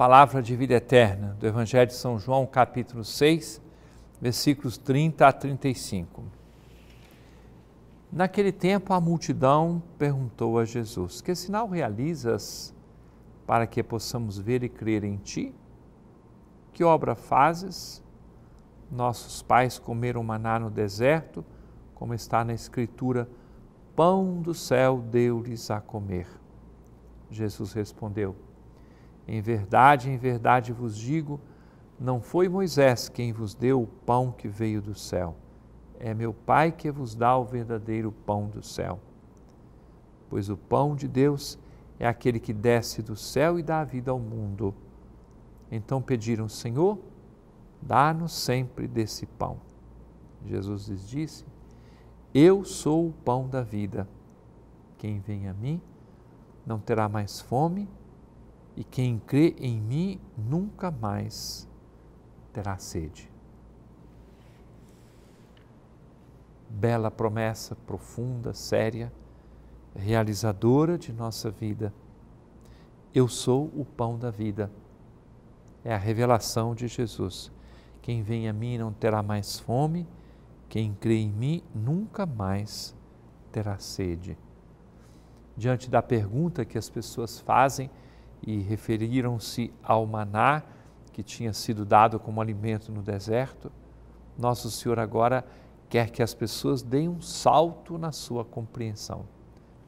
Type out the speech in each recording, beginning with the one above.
palavra de vida eterna do Evangelho de São João, capítulo 6, versículos 30 a 35. Naquele tempo, a multidão perguntou a Jesus: Que sinal realizas para que possamos ver e crer em ti? Que obra fazes? Nossos pais comeram maná no deserto, como está na Escritura: Pão do céu deu-lhes a comer. Jesus respondeu: em verdade, em verdade vos digo, não foi Moisés quem vos deu o pão que veio do céu. É meu Pai que vos dá o verdadeiro pão do céu. Pois o pão de Deus é aquele que desce do céu e dá vida ao mundo. Então pediram, Senhor, dá-nos sempre desse pão. Jesus lhes disse: Eu sou o pão da vida. Quem vem a mim não terá mais fome e quem crê em mim nunca mais terá sede. Bela promessa, profunda, séria, realizadora de nossa vida. Eu sou o pão da vida. É a revelação de Jesus. Quem vem a mim não terá mais fome, quem crê em mim nunca mais terá sede. Diante da pergunta que as pessoas fazem, e referiram-se ao maná que tinha sido dado como alimento no deserto, nosso Senhor agora quer que as pessoas deem um salto na sua compreensão.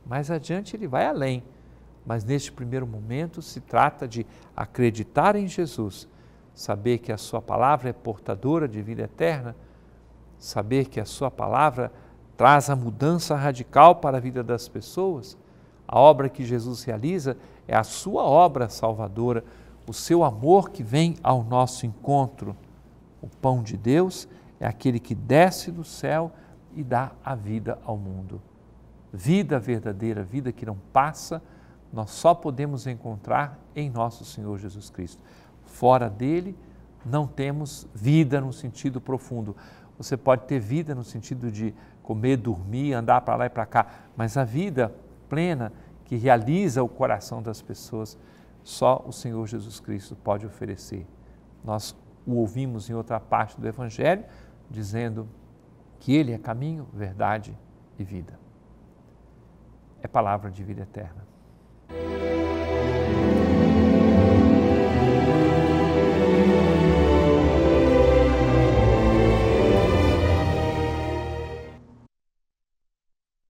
Mais adiante ele vai além, mas neste primeiro momento se trata de acreditar em Jesus, saber que a sua palavra é portadora de vida eterna, saber que a sua palavra traz a mudança radical para a vida das pessoas a obra que Jesus realiza é a sua obra salvadora, o seu amor que vem ao nosso encontro. O pão de Deus é aquele que desce do céu e dá a vida ao mundo. Vida verdadeira, vida que não passa, nós só podemos encontrar em nosso Senhor Jesus Cristo. Fora dele, não temos vida no sentido profundo. Você pode ter vida no sentido de comer, dormir, andar para lá e para cá, mas a vida plena que realiza o coração das pessoas, só o Senhor Jesus Cristo pode oferecer. Nós o ouvimos em outra parte do Evangelho, dizendo que Ele é caminho, verdade e vida. É palavra de vida eterna.